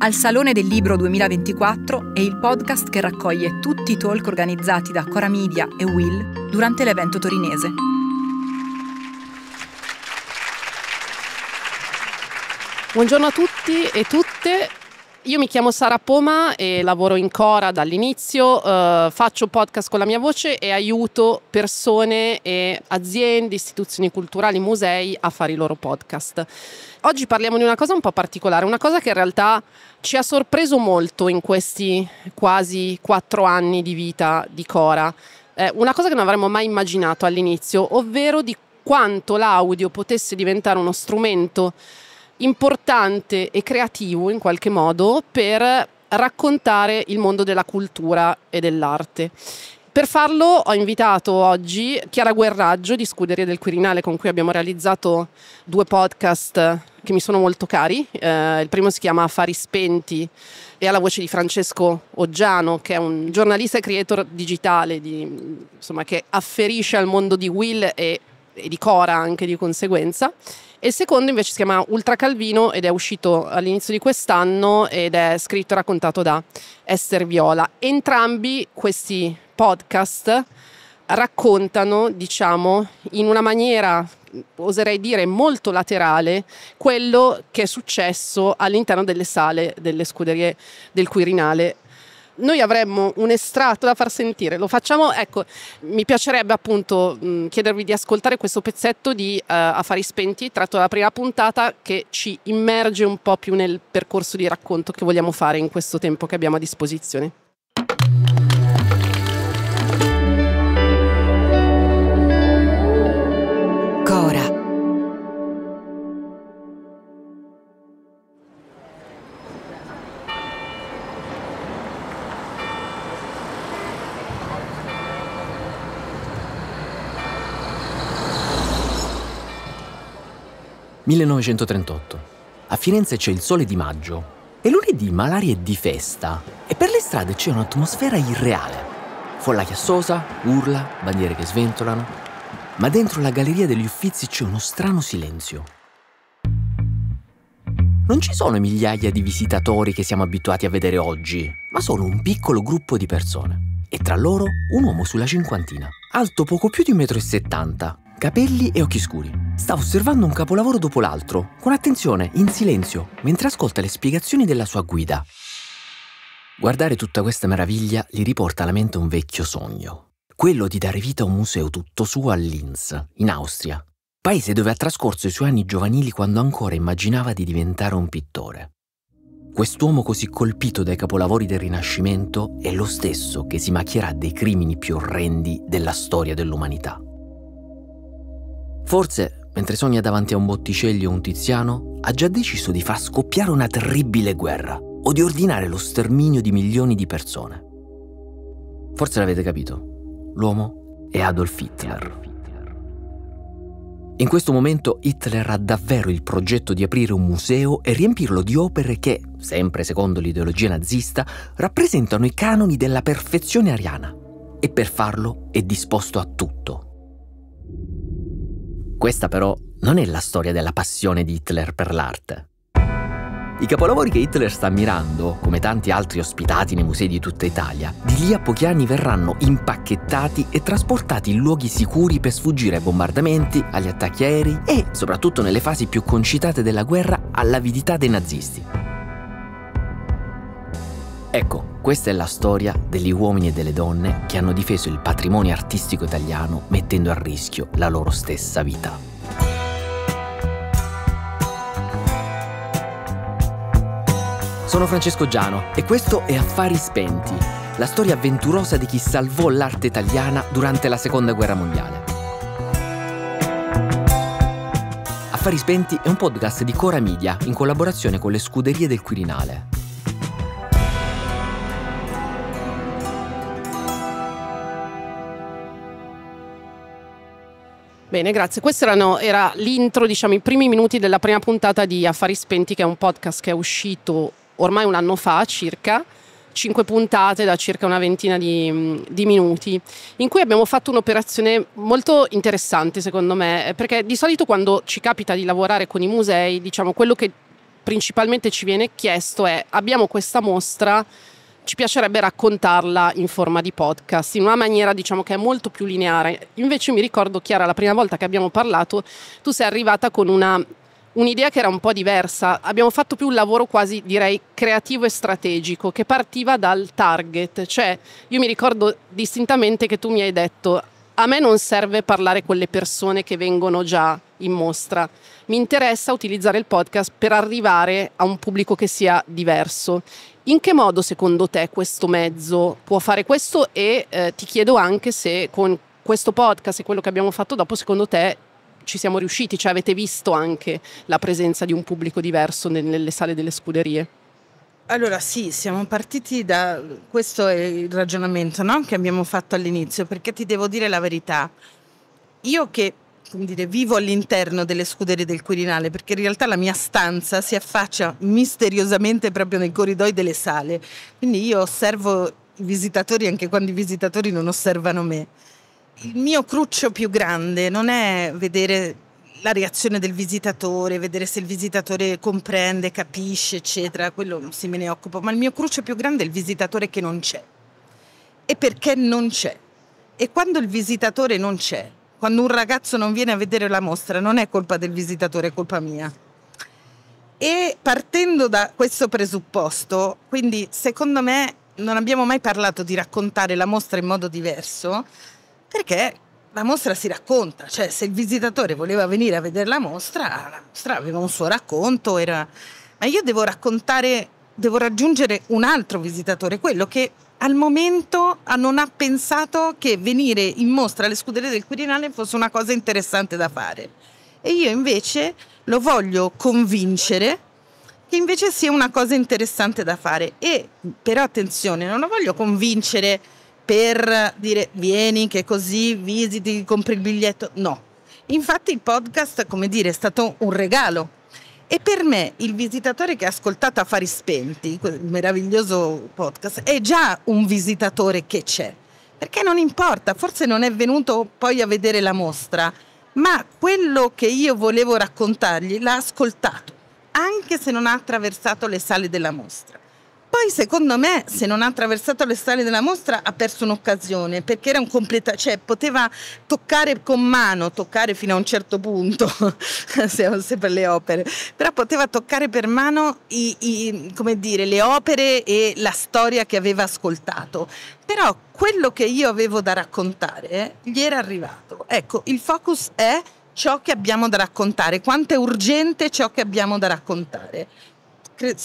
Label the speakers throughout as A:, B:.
A: Al Salone del Libro 2024 è il podcast che raccoglie tutti i talk organizzati da Cora Media e Will durante l'evento
B: torinese. Buongiorno a tutti e tutte, io mi chiamo Sara Poma e lavoro in Cora dall'inizio, eh, faccio podcast con la mia voce e aiuto persone e aziende, istituzioni culturali, musei a fare i loro podcast. Oggi parliamo di una cosa un po' particolare, una cosa che in realtà ci ha sorpreso molto in questi quasi quattro anni di vita di Cora. Eh, una cosa che non avremmo mai immaginato all'inizio, ovvero di quanto l'audio potesse diventare uno strumento importante e creativo in qualche modo per raccontare il mondo della cultura e dell'arte. Per farlo ho invitato oggi Chiara Guerraggio di Scuderia del Quirinale con cui abbiamo realizzato due podcast che mi sono molto cari. Eh, il primo si chiama Affari Spenti e ha la voce di Francesco Oggiano che è un giornalista e creator digitale di, insomma, che afferisce al mondo di Will e, e di Cora anche di conseguenza e il secondo invece si chiama Ultra Calvino ed è uscito all'inizio di quest'anno ed è scritto e raccontato da Esther Viola. Entrambi questi podcast raccontano, diciamo, in una maniera oserei dire molto laterale quello che è successo all'interno delle sale delle scuderie del Quirinale noi avremmo un estratto da far sentire, lo facciamo, ecco, mi piacerebbe appunto mh, chiedervi di ascoltare questo pezzetto di uh, Affari Spenti, tratto dalla prima puntata, che ci immerge un po' più nel percorso di racconto che vogliamo fare in questo tempo che abbiamo a disposizione.
C: 1938. A Firenze c'è il sole di maggio e lunedì malaria è di festa e per le strade c'è un'atmosfera irreale. Folla chiassosa, urla, bandiere che sventolano, ma dentro la galleria degli uffizi c'è uno strano silenzio. Non ci sono migliaia di visitatori che siamo abituati a vedere oggi, ma solo un piccolo gruppo di persone. E tra loro un uomo sulla cinquantina, alto poco più di 1,70 m, capelli e occhi scuri. Sta osservando un capolavoro dopo l'altro, con attenzione, in silenzio, mentre ascolta le spiegazioni della sua guida. Guardare tutta questa meraviglia gli riporta alla mente un vecchio sogno, quello di dare vita a un museo tutto suo a Linz, in Austria, paese dove ha trascorso i suoi anni giovanili quando ancora immaginava di diventare un pittore. Quest'uomo così colpito dai capolavori del Rinascimento è lo stesso che si macchierà dei crimini più orrendi della storia dell'umanità. Forse, mentre sogna davanti a un botticello un tiziano, ha già deciso di far scoppiare una terribile guerra o di ordinare lo sterminio di milioni di persone. Forse l'avete capito, l'uomo è Adolf Hitler. In questo momento Hitler ha davvero il progetto di aprire un museo e riempirlo di opere che, sempre secondo l'ideologia nazista, rappresentano i canoni della perfezione ariana. E per farlo è disposto a tutto, questa però non è la storia della passione di Hitler per l'arte. I capolavori che Hitler sta ammirando, come tanti altri ospitati nei musei di tutta Italia, di lì a pochi anni verranno impacchettati e trasportati in luoghi sicuri per sfuggire ai bombardamenti, agli attacchi aerei e, soprattutto nelle fasi più concitate della guerra, all'avidità dei nazisti. Ecco, questa è la storia degli uomini e delle donne che hanno difeso il patrimonio artistico italiano mettendo a rischio la loro stessa vita. Sono Francesco Giano e questo è Affari Spenti, la storia avventurosa di chi salvò l'arte italiana durante la Seconda Guerra Mondiale. Affari Spenti è un podcast di Cora Media in collaborazione con le scuderie del Quirinale.
B: Bene, grazie. Questo erano, era l'intro, diciamo, i primi minuti della prima puntata di Affari Spenti, che è un podcast che è uscito ormai un anno fa circa, cinque puntate da circa una ventina di, di minuti, in cui abbiamo fatto un'operazione molto interessante secondo me, perché di solito quando ci capita di lavorare con i musei, diciamo, quello che principalmente ci viene chiesto è abbiamo questa mostra ci piacerebbe raccontarla in forma di podcast, in una maniera diciamo che è molto più lineare. Invece mi ricordo Chiara, la prima volta che abbiamo parlato, tu sei arrivata con una un'idea che era un po' diversa. Abbiamo fatto più un lavoro quasi direi creativo e strategico che partiva dal target, cioè io mi ricordo distintamente che tu mi hai detto a me non serve parlare con le persone che vengono già in mostra, mi interessa utilizzare il podcast per arrivare a un pubblico che sia diverso in che modo secondo te questo mezzo può fare questo e eh, ti chiedo anche se con questo podcast e quello che abbiamo fatto dopo secondo te ci siamo riusciti, cioè avete visto anche la presenza di un pubblico diverso nelle sale delle scuderie?
A: Allora sì, siamo partiti da questo è il ragionamento no? che abbiamo fatto all'inizio, perché ti devo dire la verità. Io che dire, vivo all'interno delle scuderie del Quirinale perché in realtà la mia stanza si affaccia misteriosamente proprio nei corridoi delle sale. Quindi io osservo i visitatori anche quando i visitatori non osservano me. Il mio cruccio più grande non è vedere la reazione del visitatore, vedere se il visitatore comprende, capisce, eccetera, quello non si me ne occupo, ma il mio cruccio più grande è il visitatore che non c'è. E perché non c'è? E quando il visitatore non c'è, quando un ragazzo non viene a vedere la mostra non è colpa del visitatore, è colpa mia. E partendo da questo presupposto, quindi secondo me non abbiamo mai parlato di raccontare la mostra in modo diverso, perché la mostra si racconta, cioè se il visitatore voleva venire a vedere la mostra, la mostra aveva un suo racconto, era... ma io devo raccontare, devo raggiungere un altro visitatore, quello che al momento ah, non ha pensato che venire in mostra alle scuderie del Quirinale fosse una cosa interessante da fare. E io invece lo voglio convincere che invece sia una cosa interessante da fare. E però attenzione, non lo voglio convincere per dire vieni che così visiti, compri il biglietto. No. Infatti il podcast, come dire, è stato un regalo e per me il visitatore che ha ascoltato Affari Spenti, quel meraviglioso podcast, è già un visitatore che c'è. Perché non importa, forse non è venuto poi a vedere la mostra, ma quello che io volevo raccontargli l'ha ascoltato, anche se non ha attraversato le sale della mostra. Poi secondo me se non ha attraversato le sale della mostra ha perso un'occasione perché era un completa, cioè poteva toccare con mano, toccare fino a un certo punto, se, se per le opere, però poteva toccare per mano i, i, come dire, le opere e la storia che aveva ascoltato. Però quello che io avevo da raccontare eh, gli era arrivato. Ecco, il focus è ciò che abbiamo da raccontare, quanto è urgente ciò che abbiamo da raccontare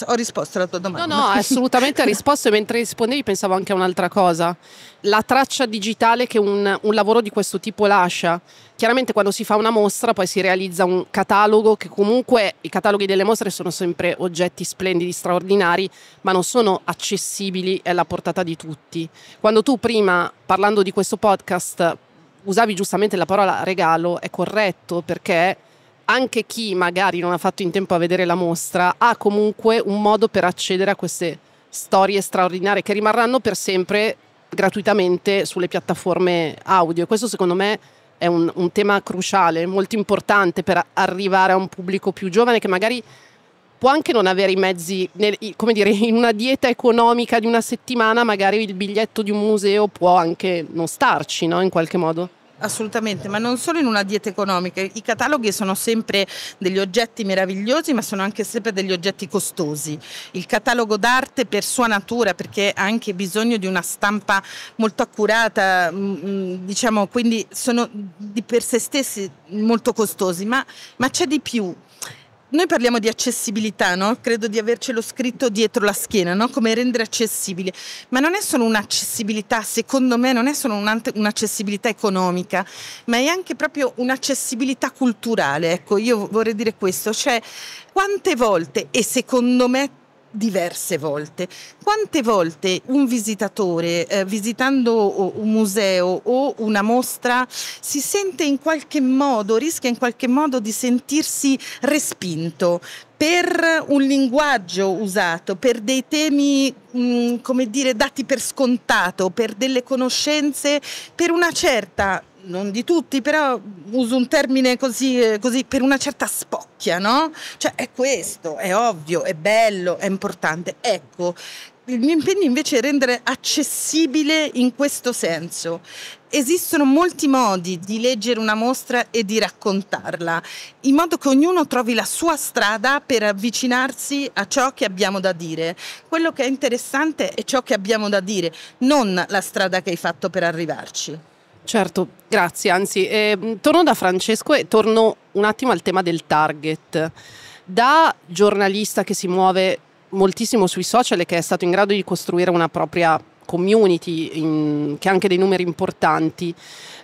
B: ho risposto alla tua domanda. No, no, assolutamente ha risposto e mentre rispondevi pensavo anche a un'altra cosa. La traccia digitale che un, un, lavoro di questo tipo lascia. Chiaramente quando si fa una mostra poi si realizza un catalogo che comunque i cataloghi delle mostre sono sempre oggetti splendidi, straordinari, ma non sono accessibili alla portata di tutti. Quando tu prima, parlando di questo podcast, usavi giustamente la parola regalo, è corretto perché anche chi magari non ha fatto in tempo a vedere la mostra ha comunque un modo per accedere a queste storie straordinarie che rimarranno per sempre gratuitamente sulle piattaforme audio. Questo secondo me è un, un tema cruciale, molto importante per arrivare a un pubblico più giovane che magari può anche non avere i mezzi, come dire, in una dieta economica di una settimana magari il biglietto di un museo può anche non starci, no? In qualche modo.
A: Assolutamente, ma non solo in una dieta economica. I cataloghi sono sempre degli oggetti meravigliosi, ma sono anche sempre degli oggetti costosi. Il catalogo d'arte per sua natura, perché ha anche bisogno di una stampa molto accurata, mm, mm, diciamo, quindi sono di per sé stessi molto costosi, ma, ma c'è di più. Noi parliamo di accessibilità, no? credo di avercelo scritto dietro la schiena, no? come rendere accessibile, ma non è solo un'accessibilità, secondo me non è solo un'accessibilità economica, ma è anche proprio un'accessibilità culturale, ecco io vorrei dire questo, cioè quante volte e secondo me diverse volte. Quante volte un visitatore eh, visitando un museo o una mostra si sente in qualche modo, rischia in qualche modo di sentirsi respinto per un linguaggio usato, per dei temi, mh, mm, come dire, dati per scontato, per delle conoscenze, per una certa non di tutti, però uso un termine così, eh, così, per una certa spocchia, no? Cioè è questo, è ovvio, è bello, è importante. Ecco, il mio impegno invece è rendere accessibile in questo senso. Esistono molti modi di leggere una mostra e di raccontarla, in modo che ognuno trovi la sua strada per avvicinarsi a ciò che abbiamo da dire. Quello che è interessante è ciò che abbiamo da dire, non la strada che hai fatto per arrivarci.
B: Certo, grazie. Anzi, eh, torno da Francesco e torno un attimo al tema del target. Da giornalista che si muove moltissimo sui social e che è stato in grado di costruire una propria community in, che ha anche dei numeri importanti,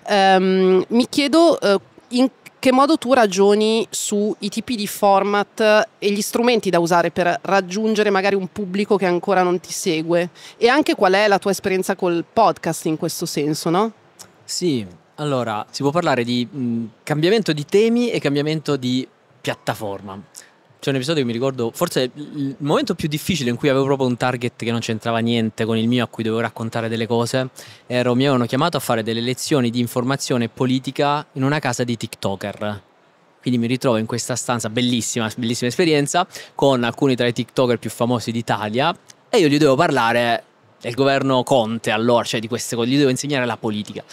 B: ehm, mi chiedo eh, in che modo tu ragioni sui tipi di format e gli strumenti da usare per raggiungere magari un pubblico che ancora non ti segue e anche qual è la tua esperienza col podcast in questo senso, no?
C: Sì, allora si può parlare di mh, cambiamento di temi e cambiamento di piattaforma. C'è un episodio che mi ricordo, forse il momento più difficile in cui avevo proprio un target che non c'entrava niente con il mio, a cui dovevo raccontare delle cose, ero, mi avevano chiamato a fare delle lezioni di informazione politica in una casa di TikToker. Quindi mi ritrovo in questa stanza bellissima, bellissima esperienza, con alcuni tra i TikToker più famosi d'Italia e io gli devo parlare del governo Conte allora, cioè di queste cose, gli devo insegnare la politica.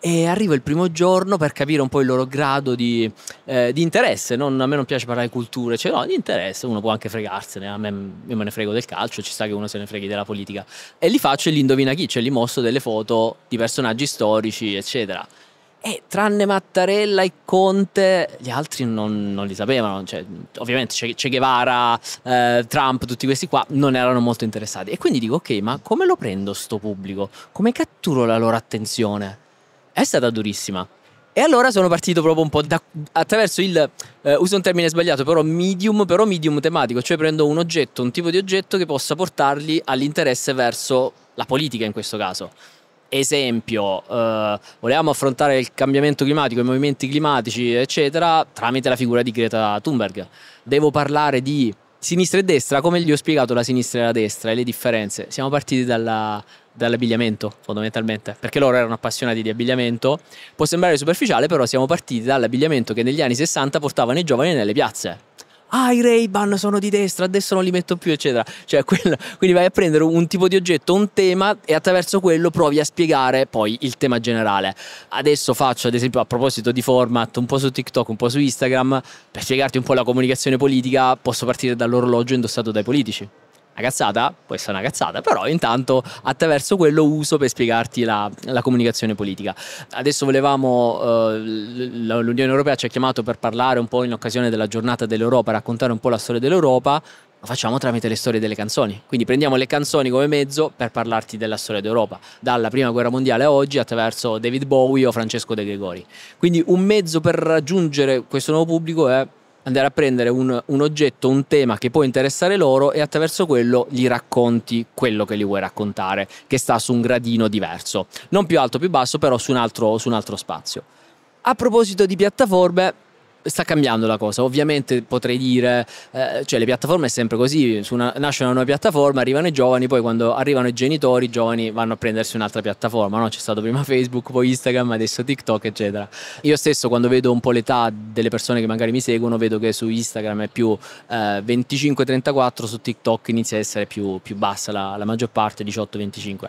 C: E arrivo il primo giorno per capire un po' il loro grado di, eh, di interesse. Non, a me non piace parlare di culture, cioè no, di interesse, uno può anche fregarsene. A me io me ne frego del calcio, ci sta che uno se ne freghi della politica. E li faccio e li indovina chi, cioè li mostro delle foto di personaggi storici, eccetera. E eh, tranne Mattarella e Conte, gli altri non, non li sapevano. Cioè, ovviamente c'è Guevara, eh, Trump, tutti questi qua non erano molto interessati. E quindi dico, ok, ma come lo prendo sto pubblico? Come catturo la loro attenzione? È stata durissima. E allora sono partito proprio un po' da, attraverso il, eh, uso un termine sbagliato, però medium, però medium tematico, cioè prendo un oggetto, un tipo di oggetto che possa portarli all'interesse verso la politica in questo caso esempio, eh, volevamo affrontare il cambiamento climatico, i movimenti climatici, eccetera, tramite la figura di Greta Thunberg. Devo parlare di sinistra e destra, come gli ho spiegato la sinistra e la destra e le differenze. Siamo partiti dalla, dall'abbigliamento fondamentalmente, perché loro erano appassionati di abbigliamento. Può sembrare superficiale, però siamo partiti dall'abbigliamento che negli anni 60 portavano i giovani nelle piazze ah i Ray-Ban sono di destra, adesso non li metto più, eccetera. Cioè, quello, quindi vai a prendere un tipo di oggetto, un tema e attraverso quello provi a spiegare poi il tema generale. Adesso faccio, ad esempio, a proposito di format, un po' su TikTok, un po' su Instagram, per spiegarti un po' la comunicazione politica, posso partire dall'orologio indossato dai politici una cazzata, può essere una cazzata, però intanto attraverso quello uso per spiegarti la, la comunicazione politica. Adesso volevamo, eh, l'Unione Europea ci ha chiamato per parlare un po' in occasione della giornata dell'Europa, raccontare un po' la storia dell'Europa, lo facciamo tramite le storie delle canzoni. Quindi prendiamo le canzoni come mezzo per parlarti della storia d'Europa, dalla prima guerra mondiale a oggi attraverso David Bowie o Francesco De Gregori. Quindi un mezzo per raggiungere questo nuovo pubblico è andare a prendere un, un, oggetto, un tema che può interessare loro e attraverso quello gli racconti quello che gli vuoi raccontare, che sta su un gradino diverso, non più alto, più basso, però su un altro, su un altro spazio. A proposito di piattaforme, sta cambiando la cosa. Ovviamente potrei dire, eh, cioè le piattaforme è sempre così, una, nasce una nuova piattaforma, arrivano i giovani, poi quando arrivano i genitori, i giovani vanno a prendersi un'altra piattaforma, no? C'è stato prima Facebook, poi Instagram, adesso TikTok, eccetera. Io stesso quando vedo un po' l'età delle persone che magari mi seguono, vedo che su Instagram è più eh, 25-34, su TikTok inizia a essere più, più bassa la, la maggior parte, 18-25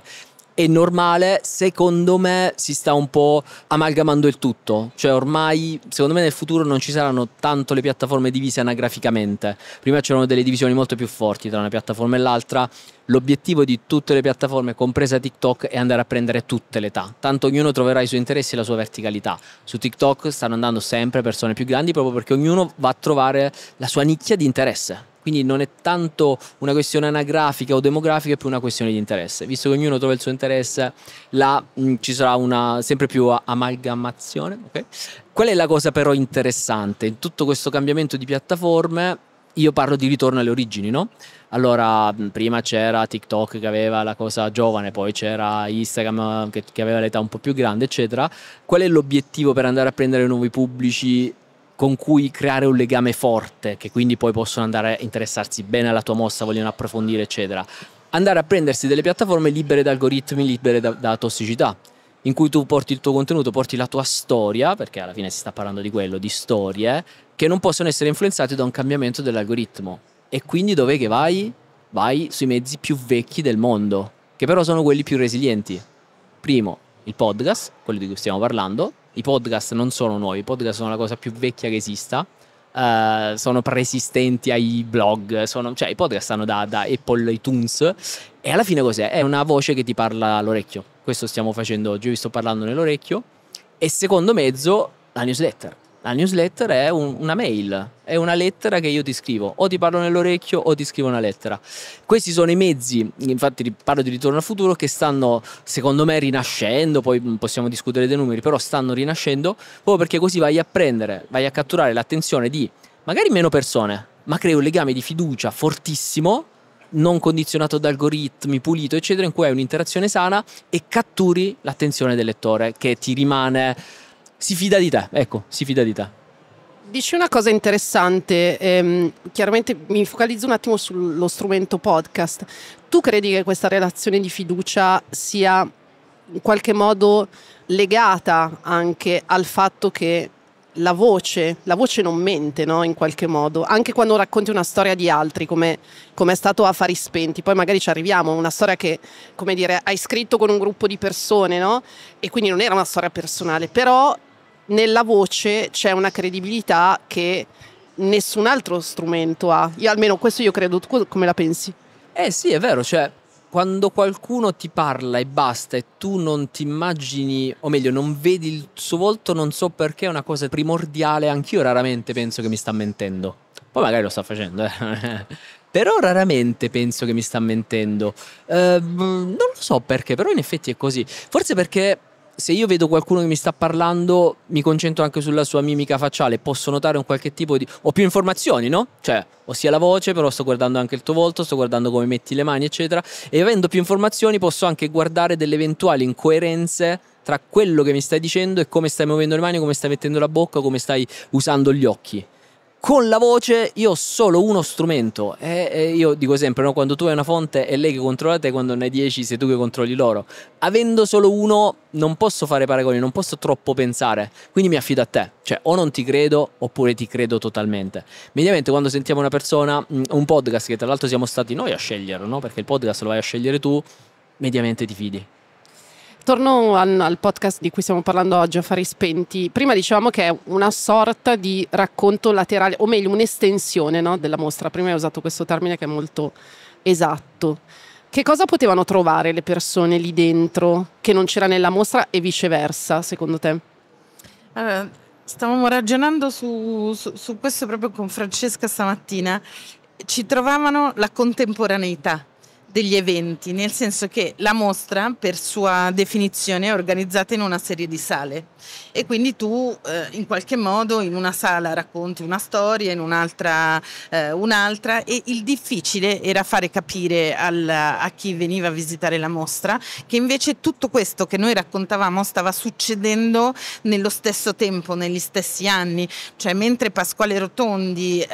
C: è normale, secondo me si sta un po' amalgamando il tutto, cioè ormai secondo me nel futuro non ci saranno tanto le piattaforme divise anagraficamente, prima c'erano delle divisioni molto più forti tra una piattaforma e l'altra, l'obiettivo di tutte le piattaforme, compresa TikTok, è andare a prendere tutte le età, tanto ognuno troverà i suoi interessi e la sua verticalità, su TikTok stanno andando sempre persone più grandi proprio perché ognuno va a trovare la sua nicchia di interesse. Quindi non è tanto una questione anagrafica o demografica, è più una questione di interesse. Visto che ognuno trova il suo interesse, là mh, mm, ci sarà una sempre più amalgamazione. Okay? Qual è la cosa però interessante? In tutto questo cambiamento di piattaforme, io parlo di ritorno alle origini, no? Allora, mm, prima c'era TikTok che aveva la cosa giovane, poi c'era Instagram mm, che, che aveva l'età un po' più grande, eccetera. Qual è l'obiettivo per andare a prendere nuovi pubblici con cui creare un legame forte, che quindi poi possono andare a interessarsi bene alla tua mossa, vogliono approfondire, eccetera. Andare a prendersi delle piattaforme libere da algoritmi, libere da, da tossicità, in cui tu porti il tuo contenuto, porti la tua storia, perché alla fine si sta parlando di quello, di storie, che non possono essere influenzate da un cambiamento dell'algoritmo. E quindi dov'è che vai? Vai sui mezzi più vecchi del mondo, che però sono quelli più resilienti. Primo, il podcast, quello di cui stiamo parlando, i podcast non sono nuovi, i podcast sono la cosa più vecchia che esista. Uh, sono preesistenti ai blog, sono, cioè i podcast stanno da, da, Apple iTunes e alla fine cos'è? È una voce che ti parla all'orecchio. Questo stiamo facendo oggi, vi sto parlando nell'orecchio e secondo mezzo la newsletter la newsletter è un, una mail, è una lettera che io ti scrivo, o ti parlo nell'orecchio o ti scrivo una lettera. Questi sono i mezzi, infatti parlo di ritorno al futuro, che stanno secondo me rinascendo, poi mm, possiamo discutere dei numeri, però stanno rinascendo proprio perché così vai a prendere, vai a catturare l'attenzione di magari meno persone, ma crei un legame di fiducia fortissimo non condizionato da algoritmi, pulito, eccetera, in cui hai un'interazione sana e catturi l'attenzione del lettore che ti rimane si fida di te, ecco, si fida di te.
B: Dici una cosa interessante, ehm, chiaramente mi focalizzo un attimo sullo strumento podcast. Tu credi che questa relazione di fiducia sia in qualche modo legata anche al fatto che la voce, la voce non mente, no? In qualche modo, anche quando racconti una storia di altri, come, come è stato a Fari Spenti, poi magari ci arriviamo, una storia che, come dire, hai scritto con un gruppo di persone, no? E quindi non era una storia personale, però nella voce c'è una credibilità che nessun altro strumento ha. Io, almeno
C: questo io credo, tu come la pensi? Eh sì, è vero, cioè quando qualcuno ti parla e basta e tu non ti immagini, o meglio, non vedi il suo volto, non so perché è una cosa primordiale, anch'io raramente penso che mi sta mentendo. Poi magari lo sta facendo, eh. però raramente penso che mi sta mentendo. Eh, non lo so perché, però in effetti è così. Forse perché se io vedo qualcuno che mi sta parlando, mi concentro anche sulla sua mimica facciale, posso notare un qualche tipo di... ho più informazioni, no? Cioè, ossia la voce, però sto guardando anche il tuo volto, sto guardando come metti le mani, eccetera, e avendo più informazioni posso anche guardare delle eventuali incoerenze tra quello che mi stai dicendo e come stai muovendo le mani, come stai mettendo la bocca, come stai usando gli occhi con la voce io ho solo uno strumento. E, e io dico sempre: no? quando tu hai una fonte è lei che controlla te, quando ne hai dieci sei tu che controlli loro. Avendo solo uno, non posso fare paragoni, non posso troppo pensare. Quindi mi affido a te. Cioè, o non ti credo, oppure ti credo totalmente. Mediamente, quando sentiamo una persona, un podcast, che tra l'altro siamo stati noi a scegliere, no? Perché il podcast lo vai a scegliere tu, mediamente ti fidi
B: torno al, al, podcast di cui stiamo parlando oggi, Affari Spenti. Prima dicevamo che è una sorta di racconto laterale, o meglio, un'estensione no, della mostra. Prima hai usato questo termine che è molto esatto. Che cosa potevano trovare le persone lì dentro che non c'era nella mostra e viceversa, secondo te?
A: Allora, stavamo ragionando su, su, su questo proprio con Francesca stamattina. Ci trovavano la contemporaneità degli eventi, nel senso che la mostra per sua definizione è organizzata in una serie di sale e quindi tu eh, in qualche modo in una sala racconti una storia, in un'altra eh, un'altra e il difficile era fare capire al, a chi veniva a visitare la mostra che invece tutto questo che noi raccontavamo stava succedendo nello stesso tempo, negli stessi anni, cioè mentre Pasquale Rotondi eh,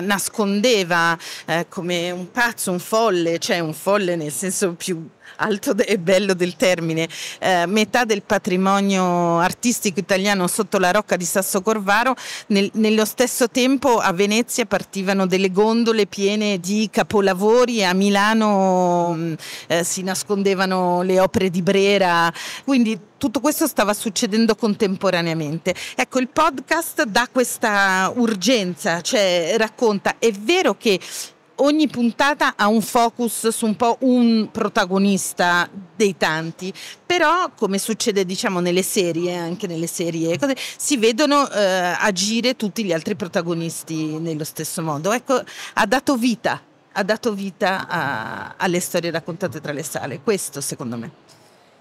A: nascondeva eh, come un pazzo, un folle, cioè un non folle nel senso più alto e bello del termine, eh, metà del patrimonio artistico italiano sotto la rocca di Sasso Corvaro, nel, nello stesso tempo a Venezia partivano delle gondole piene di capolavori, a Milano mm, eh, si nascondevano le opere di Brera, quindi tutto questo stava succedendo contemporaneamente. Ecco, il podcast dà questa urgenza, cioè racconta, è vero che ogni puntata ha un focus su un po' un protagonista dei tanti, però come succede diciamo nelle serie, anche nelle serie, cose, si vedono eh, agire tutti gli altri protagonisti nello stesso modo. Ecco, ha dato
B: vita, ha dato vita a, alle storie raccontate tra le sale, questo secondo me.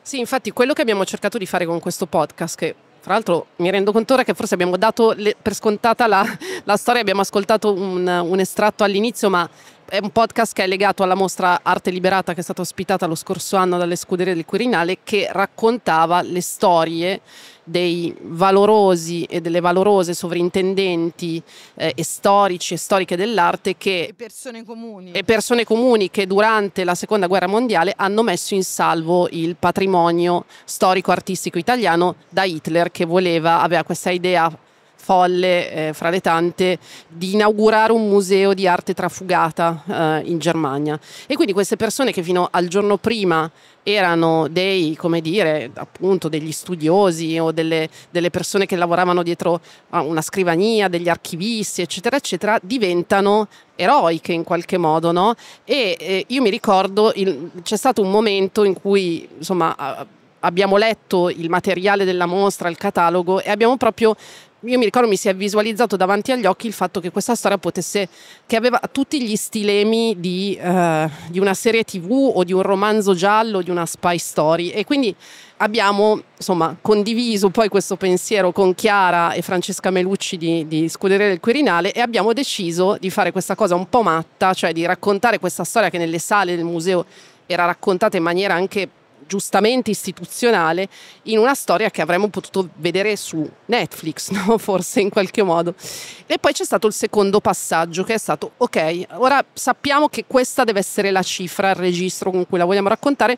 B: Sì, infatti quello che abbiamo cercato di fare con questo podcast, che tra l'altro mi rendo conto ora che forse abbiamo dato le, per scontata la, la storia, abbiamo ascoltato un, un estratto all'inizio, ma è un podcast che è legato alla mostra Arte Liberata che è stata ospitata lo scorso anno dalle scuderie del Quirinale che raccontava le storie dei valorosi e delle valorose sovrintendenti eh, e storici e storiche dell'arte che e persone, comuni. e persone comuni che durante la seconda guerra mondiale hanno messo in salvo il patrimonio storico artistico italiano da Hitler che voleva aveva questa idea folle, eh, fra le tante, di inaugurare un museo di arte trafugata eh, in Germania. E quindi queste persone che fino al giorno prima erano dei, come dire, appunto degli studiosi o delle, delle persone che lavoravano dietro a una scrivania, degli archivisti, eccetera, eccetera, diventano eroiche in qualche modo, no? E eh, io mi ricordo, c'è stato un momento in cui, insomma, abbiamo letto il materiale della mostra, il catalogo e abbiamo proprio io mi ricordo mi si è visualizzato davanti agli occhi il fatto che questa storia potesse, che aveva tutti gli stilemi di, uh, di una serie tv o di un romanzo giallo, di una spy story e quindi abbiamo insomma condiviso poi questo pensiero con Chiara e Francesca Melucci di, di Scuderia del Quirinale e abbiamo deciso di fare questa cosa un po' matta, cioè di raccontare questa storia che nelle sale del museo era raccontata in maniera anche giustamente istituzionale in una storia che avremmo potuto vedere su Netflix, no? forse in qualche modo. E poi c'è stato il secondo passaggio che è stato, ok, ora sappiamo che questa deve essere la cifra, il registro con cui la vogliamo raccontare,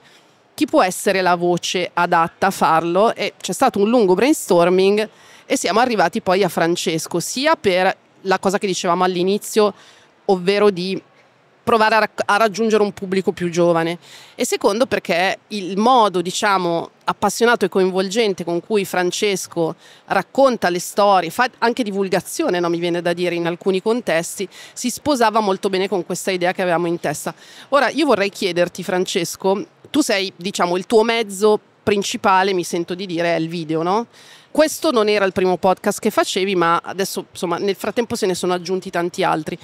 B: chi può essere la voce adatta a farlo? E c'è stato un lungo brainstorming e siamo arrivati poi a Francesco, sia per la cosa che dicevamo all'inizio, ovvero di provare a, ra a, raggiungere un pubblico più giovane e secondo perché il modo diciamo appassionato e coinvolgente con cui Francesco racconta le storie, fa anche divulgazione no, mi viene da dire in alcuni contesti, si sposava molto bene con questa idea che avevamo in testa. Ora io vorrei chiederti Francesco, tu sei diciamo il tuo mezzo principale mi sento di dire è il video no? Questo non era il primo podcast che facevi, ma adesso insomma nel frattempo se ne sono aggiunti tanti altri.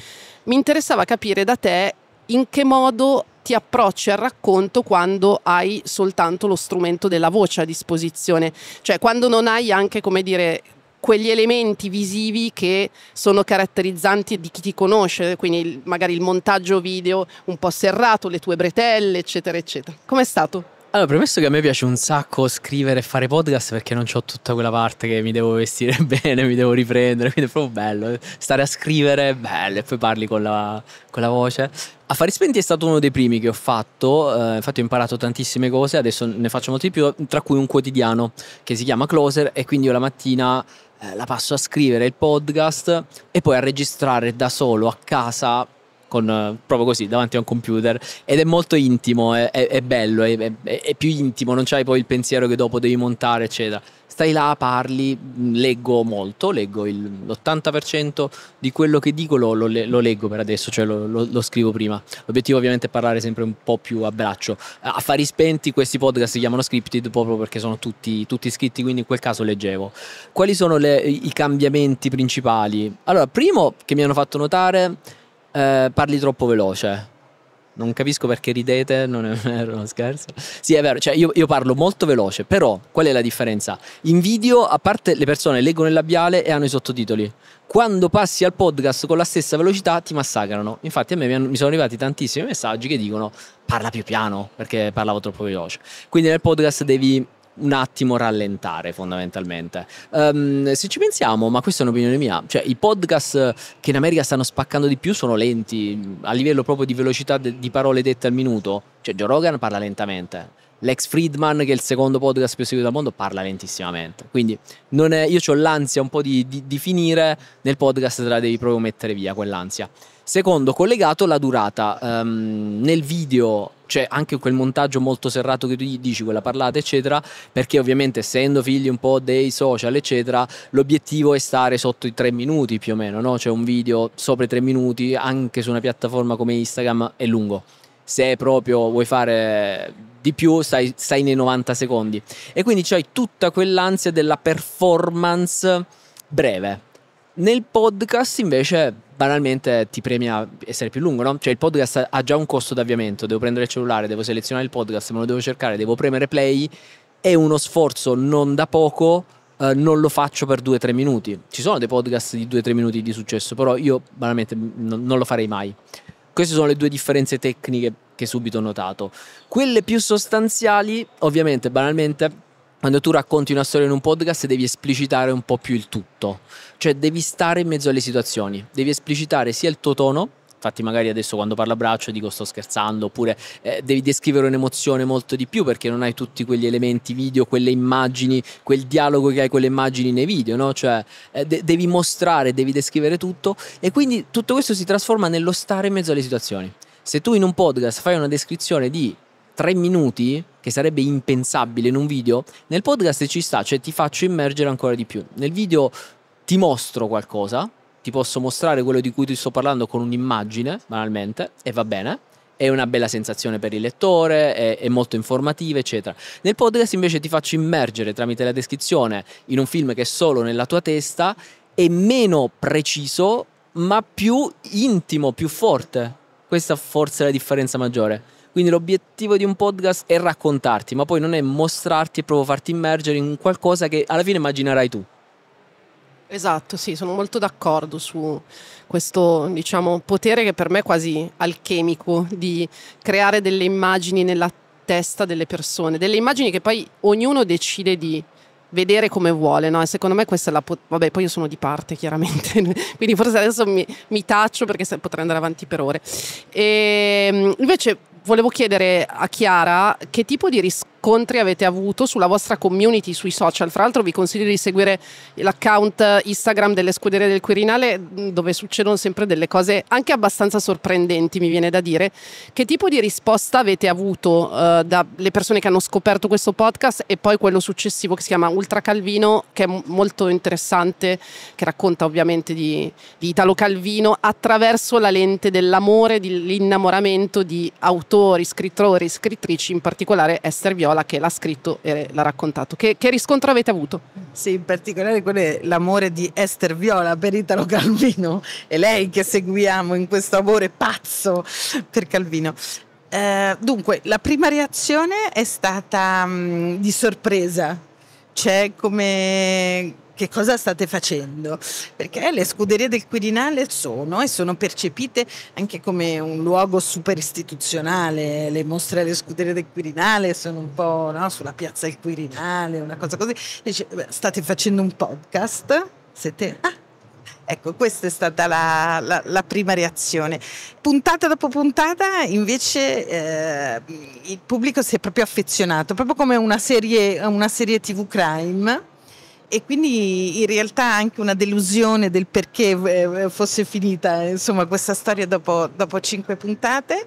B: Mi interessava capire da te in che modo ti approcci al racconto quando hai soltanto lo strumento della voce a disposizione, cioè quando non hai anche, come dire, quegli elementi visivi che sono caratterizzanti di chi ti conosce, quindi magari il montaggio video un po' serrato, le tue bretelle, eccetera, eccetera. Com'è stato?
C: Allora, premesso che a me piace un sacco scrivere e fare podcast perché non ho tutta quella parte che mi devo vestire bene, mi devo riprendere, quindi è proprio bello. Eh. Stare a scrivere bello e poi parli con la, con la voce. Affari Spenti è stato uno dei primi che ho fatto, eh, infatti ho imparato tantissime cose, adesso ne faccio molti di più, tra cui un quotidiano che si chiama Closer e quindi io la mattina eh, la passo a scrivere il podcast e poi a registrare da solo a casa con, eh, proprio così davanti a un computer ed è molto intimo, è, è, è bello, è, è, più intimo, non c'hai poi il pensiero che dopo devi montare eccetera. Stai là, parli, mm, leggo molto, leggo il, l'80% di quello che dico lo, lo, lo leggo per adesso, cioè lo, lo, scrivo prima. L'obiettivo ovviamente è parlare sempre un po' più a braccio. A fari spenti questi podcast si chiamano scripted proprio perché sono tutti, tutti scritti, quindi in quel caso leggevo. Quali sono le, i cambiamenti principali? Allora, primo che mi hanno fatto notare eh, parli troppo veloce. Non capisco perché ridete, non è vero, uno scherzo. Sì, è vero, cioè io, io, parlo molto veloce, però qual è la differenza? In video, a parte le persone leggono il labiale e hanno i sottotitoli. Quando passi al podcast con la stessa velocità ti massacrano. Infatti a me mi, hanno, mi sono arrivati tantissimi messaggi che dicono parla più piano perché parlavo troppo veloce. Quindi nel podcast devi un attimo rallentare fondamentalmente. Um, se ci pensiamo, ma questa è un'opinione mia, cioè i podcast che in America stanno spaccando di più sono lenti a livello proprio di velocità de- di parole dette al minuto, cioè Joe Rogan parla lentamente. Lex Friedman, che è il secondo podcast più seguito al mondo, parla lentissimamente. Quindi non è, io ho l'ansia un po' di, di, di finire nel podcast, te la devi proprio mettere via quell'ansia. Secondo, collegato la durata. Um, nel video c'è anche quel montaggio molto serrato che tu gli dici, quella parlata, eccetera, perché ovviamente essendo figli un po' dei social, eccetera, l'obiettivo è stare sotto i tre minuti più o meno, no? Cioè un video sopra i tre minuti, anche su una piattaforma come Instagram, è lungo. Se proprio vuoi fare di più, stai, stai nei 90 secondi. E quindi c'hai tutta quell'ansia della performance breve nel podcast invece banalmente ti premia essere più lungo, no? Cioè il podcast ha già un costo d'avviamento, devo prendere il cellulare, devo selezionare il podcast, me lo devo cercare, devo premere play, è uno sforzo non da poco, eh, non lo faccio per 2-3 minuti. Ci sono dei podcast di 2-3 minuti di successo, però io banalmente non, non lo farei mai. Queste sono le due differenze tecniche che subito ho notato. Quelle più sostanziali, ovviamente, banalmente, quando tu racconti una storia in un podcast devi esplicitare un po' più il tutto, cioè devi stare in mezzo alle situazioni, devi esplicitare sia il tuo tono, infatti magari adesso quando parlo a braccio dico sto scherzando, oppure eh, devi descrivere un'emozione molto di più perché non hai tutti quegli elementi video, quelle immagini, quel dialogo che hai con le immagini nei video, no? Cioè eh, de- devi mostrare, devi descrivere tutto e quindi tutto questo si trasforma nello stare in mezzo alle situazioni. Se tu in un podcast fai una descrizione di tre minuti, che sarebbe impensabile in un video, nel podcast ci sta, cioè ti faccio immergere ancora di più. Nel video ti mostro qualcosa, ti posso mostrare quello di cui ti sto parlando con un'immagine, banalmente, e va bene. È una bella sensazione per il lettore, è, è molto informativa, eccetera. Nel podcast invece ti faccio immergere tramite la descrizione in un film che è solo nella tua testa, è meno preciso, ma più intimo, più forte. Questa forse è la differenza maggiore. Quindi l'obiettivo di un podcast è raccontarti, ma poi non è mostrarti e proprio farti immergere in qualcosa che alla fine immaginerai tu.
B: Esatto, sì, sono molto d'accordo su questo, diciamo, potere che per me è quasi alchemico di creare delle immagini nella testa delle persone, delle immagini che poi ognuno decide di vedere come vuole, no? E secondo me questa è la... Pot- vabbè, poi io sono di parte, chiaramente, quindi forse adesso mi, mi taccio perché potrei andare avanti per ore. E, ehm, invece volevo chiedere a Chiara che tipo di riscontri avete avuto sulla vostra community sui social. Fra l'altro vi consiglio di seguire l'account Instagram delle scuderie del Quirinale mm, dove succedono sempre delle cose anche abbastanza sorprendenti, mi viene da dire. Che tipo di risposta avete avuto eh, dalle persone che hanno scoperto questo podcast e poi quello successivo che si chiama Ultra Calvino, che è molto interessante, che racconta ovviamente di, di Italo Calvino attraverso la lente dell'amore, dell'innamoramento di autori autori, scrittori, scrittrici, in particolare Esther Viola che l'ha scritto e l'ha raccontato. Che, che, riscontro avete avuto? Sì, in particolare quello è l'amore di
A: Esther Viola per Italo Calvino, e lei che seguiamo in questo amore pazzo per Calvino. Eh, dunque, la prima reazione è stata mh, mm, di sorpresa, cioè come che cosa state facendo? Perché le scuderie del Quirinale sono e sono percepite anche come un luogo super istituzionale, le mostre alle scuderie del Quirinale sono un po' no, sulla piazza del Quirinale, una cosa così. Dice, state facendo un podcast? Siete... Ah, Ecco, questa è stata la, la, la, prima reazione. Puntata dopo puntata, invece, eh, il pubblico si è proprio affezionato, proprio come una serie, una serie TV crime e quindi in realtà anche una delusione del perché eh, fosse finita insomma, questa storia dopo, dopo, cinque puntate.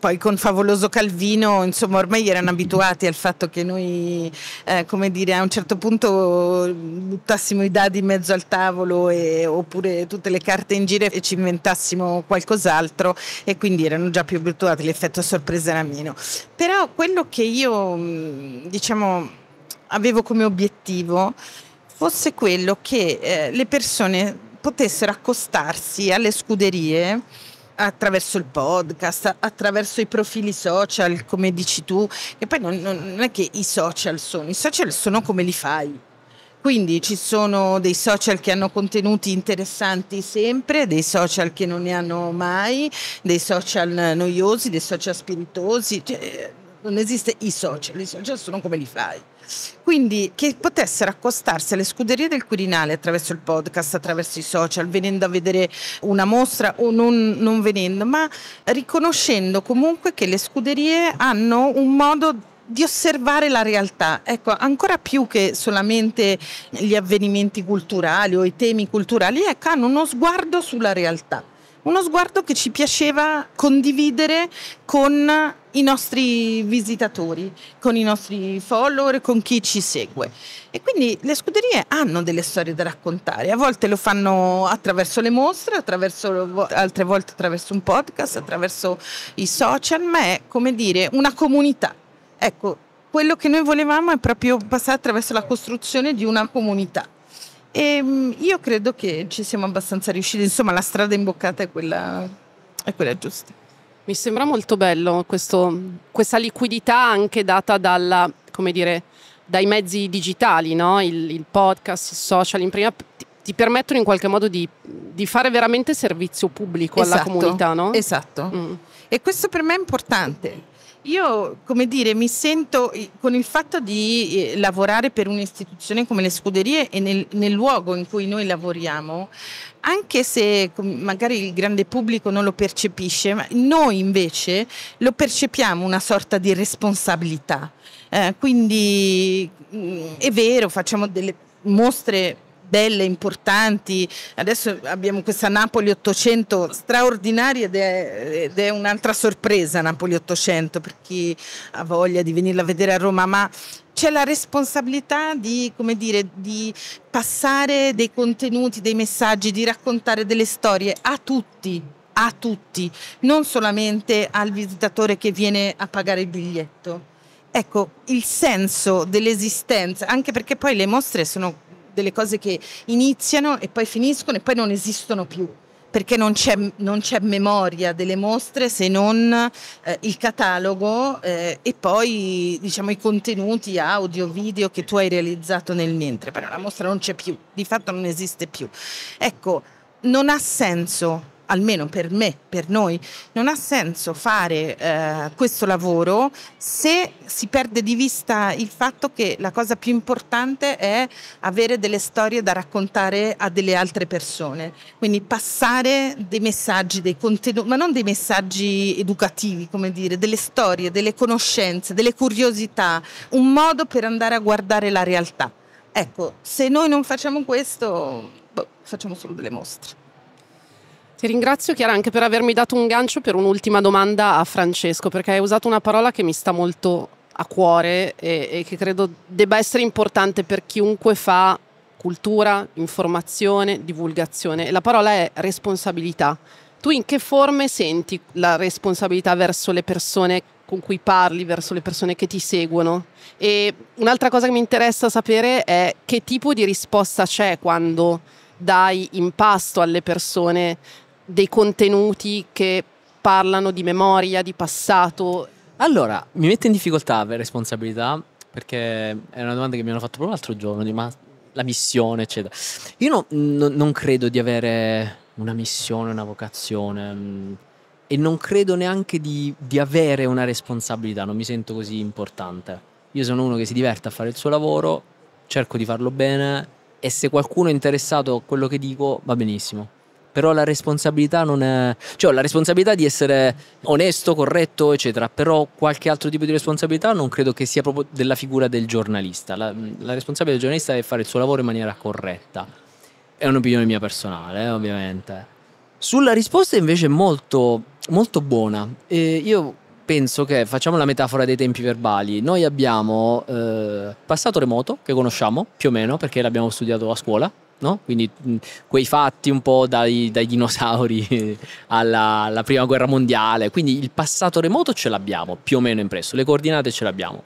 A: Poi con Favoloso Calvino, insomma, ormai erano abituati al fatto che noi, eh, come dire, a un certo punto buttassimo i dadi in mezzo al tavolo e, oppure tutte le carte in giro e ci inventassimo qualcos'altro e quindi erano già più abituati, l'effetto sorpresa era meno. Però quello che io, diciamo, avevo come obiettivo fosse quello che eh, le persone potessero accostarsi alle scuderie attraverso il podcast, attraverso i profili social, come dici tu, e poi non, non è che i social sono, i social sono come li fai. Quindi ci sono dei social che hanno contenuti interessanti sempre, dei social che non ne hanno mai, dei social noiosi, dei social spiritosi. Cioè, non esiste i social, i social sono come li fai. Quindi che potessero accostarsi alle scuderie del Quirinale attraverso il podcast, attraverso i social, venendo a vedere una mostra o non, non venendo, ma riconoscendo comunque che le scuderie hanno un modo di osservare la realtà, ecco, ancora più che solamente gli avvenimenti culturali o i temi culturali, ecco, hanno uno sguardo sulla realtà uno sguardo che ci piaceva condividere con i nostri visitatori, con i nostri follower, con chi ci segue. E quindi le scuderie hanno delle storie da raccontare, a volte lo fanno attraverso le mostre, attraverso, altre volte attraverso un podcast, attraverso i social, ma è come dire una comunità. Ecco, quello che noi volevamo è proprio passare attraverso la costruzione di una comunità. E ehm, io
B: credo che ci siamo abbastanza riusciti, insomma la strada imboccata è quella, è quella giusta. Mi sembra molto bello questo, questa liquidità anche data dalla, dire, dai mezzi digitali, no? il, il, podcast, i social, in prima, ti, ti, permettono in qualche modo di, di fare veramente servizio pubblico esatto, alla comunità. No? Esatto. Mm. E questo per me è importante, io, come dire, mi sento eh, con il fatto
A: di eh, lavorare per un'istituzione come le scuderie e nel, nel, luogo in cui noi lavoriamo, anche se magari il grande pubblico non lo percepisce, ma noi invece lo percepiamo una sorta di responsabilità. Eh, quindi mm, è vero, facciamo delle mostre belle, importanti. Adesso abbiamo questa Napoli 800 straordinaria ed è, ed è un'altra sorpresa Napoli 800 per chi ha voglia di venirla a vedere a Roma, ma c'è la responsabilità di, dire, di, passare dei contenuti, dei messaggi, di raccontare delle storie a tutti, a tutti, non solamente al visitatore che viene a pagare il biglietto. Ecco, il senso dell'esistenza, anche perché poi le mostre sono delle cose che iniziano e poi finiscono e poi non esistono più perché non c'è, non c'è, memoria delle mostre se non eh, il catalogo eh, e poi diciamo, i contenuti audio, video che tu hai realizzato nel mentre, però la mostra non c'è più, di fatto non esiste più. Ecco, non ha senso almeno per me, per noi, non ha senso fare eh, questo lavoro se si perde di vista il fatto che la cosa più importante è avere delle storie da raccontare a delle altre persone, quindi passare dei messaggi, dei contenuti, ma non dei messaggi educativi, come dire, delle storie, delle conoscenze, delle curiosità, un modo per andare a guardare la realtà. Ecco, se noi non facciamo questo, boh, facciamo solo delle mostre.
B: Ti ringrazio Chiara anche per avermi dato un gancio per un'ultima domanda a Francesco, perché hai usato una parola che mi sta molto a cuore e, e che credo debba essere importante per chiunque fa cultura, informazione, divulgazione. la parola è responsabilità. Tu in che forme senti la responsabilità verso le persone con cui parli, verso le persone che ti seguono? E un'altra cosa che mi interessa sapere è che tipo di risposta c'è quando dai impasto alle persone dei contenuti che parlano di memoria, di passato?
C: Allora, mi mette in difficoltà per responsabilità, perché è una domanda che mi hanno fatto proprio l'altro giorno, di ma la missione, eccetera. Io no, no, non credo di avere una missione, una vocazione mh, mm, e non credo neanche di, di avere una responsabilità, non mi sento così importante. Io sono uno che si diverte a fare il suo lavoro, cerco di farlo bene e se qualcuno è interessato a quello che dico va benissimo però la responsabilità non è... Cioè ho la responsabilità di essere onesto, corretto, eccetera, però qualche altro tipo di responsabilità non credo che sia proprio della figura del giornalista. La, la responsabilità del giornalista è fare il suo lavoro in maniera corretta. È un'opinione mia personale, eh, ovviamente. Sulla risposta invece è molto, molto buona. E io penso che facciamo la metafora dei tempi verbali. Noi abbiamo eh, passato remoto, che conosciamo più o meno, perché l'abbiamo studiato a scuola, no? quindi mm, quei fatti un po' dai, dai dinosauri alla, alla, prima guerra mondiale, quindi il passato remoto ce l'abbiamo più o meno impresso, le coordinate ce l'abbiamo.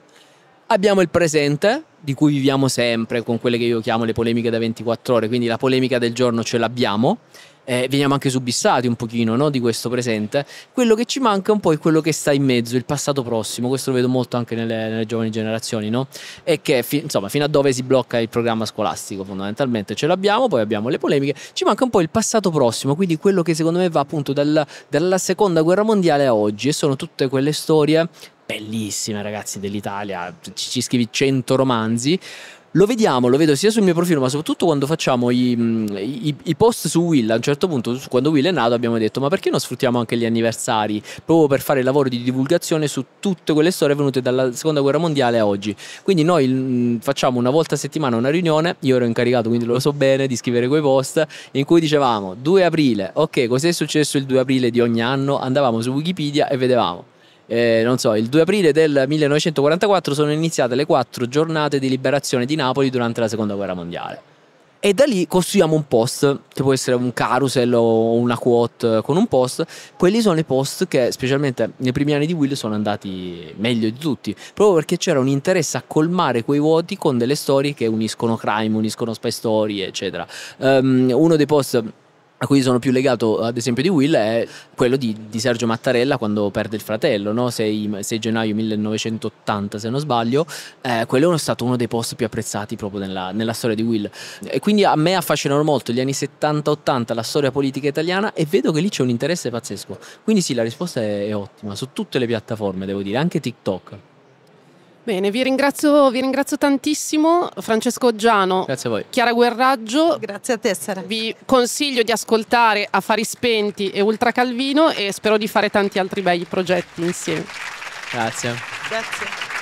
C: Abbiamo il presente di cui viviamo sempre con quelle che io chiamo le polemiche da 24 ore, quindi la polemica del giorno ce l'abbiamo eh, veniamo anche subissati un pochino no, di questo presente, quello che ci manca un po' è quello che sta in mezzo, il passato prossimo, questo lo vedo molto anche nelle, nelle giovani generazioni, no? e che fi- insomma fino a dove si blocca il programma scolastico fondamentalmente ce l'abbiamo, poi abbiamo le polemiche, ci manca un po' il passato prossimo, quindi quello che secondo me va appunto dal, dalla seconda guerra mondiale a oggi e sono tutte quelle storie bellissime ragazzi dell'Italia, ci, ci scrivi 100 romanzi lo vediamo, lo vedo sia sul mio profilo, ma soprattutto quando facciamo i, mm, i, i, post su Will. A un certo punto, quando Will è nato, abbiamo detto: Ma perché non sfruttiamo anche gli anniversari? Proprio per fare il lavoro di divulgazione su tutte quelle storie venute dalla seconda guerra mondiale a oggi. Quindi noi mm, facciamo una volta a settimana una riunione. Io ero incaricato, quindi lo so bene, di scrivere quei post in cui dicevamo 2 aprile, ok, cos'è successo il 2 aprile di ogni anno? Andavamo su Wikipedia e vedevamo eh, non so, il 2 aprile del 1944 sono iniziate le quattro giornate di liberazione di Napoli durante la seconda guerra mondiale. E da lì costruiamo un post, che può essere un carousel o una quote con un post. Quelli sono i post che, specialmente nei primi anni di Will, sono andati meglio di tutti, proprio perché c'era un interesse a colmare quei vuoti con delle storie che uniscono crime, uniscono spy story, eccetera. Um, uno dei post a cui sono più legato, ad esempio, di Will è quello di, di Sergio Mattarella quando perde il fratello, no? 6, 6, gennaio 1980, se non sbaglio. Eh, quello è stato uno dei post più apprezzati proprio nella, nella, storia di Will. E quindi a me affascinano molto gli anni 70-80, la storia politica italiana, e vedo che lì c'è un interesse pazzesco. Quindi sì, la risposta è, è ottima, su tutte le piattaforme, devo dire, anche TikTok.
B: Bene, vi ringrazio, vi ringrazio, tantissimo Francesco
C: Giano. Grazie a voi.
B: Chiara Guerraggio. Grazie a te, Sara. Vi consiglio di ascoltare Affari Spenti e Ultra Calvino e spero di fare tanti altri bei progetti insieme.
C: Grazie. Grazie.